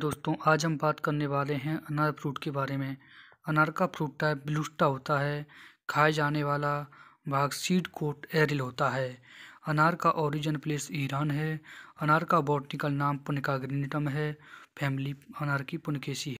दोस्तों आज हम बात करने वाले हैं अनार फ्रूट के बारे में अनार का फ्रूट टाइप ब्लूस्टा होता है खाए जाने वाला भाग सीड कोट एरिल होता है अनार का ओरिजिन प्लेस ईरान है अनार का बॉटनिकल नाम पुनका ग्रीनिटम है फैमिली अनार की पुनकेसी है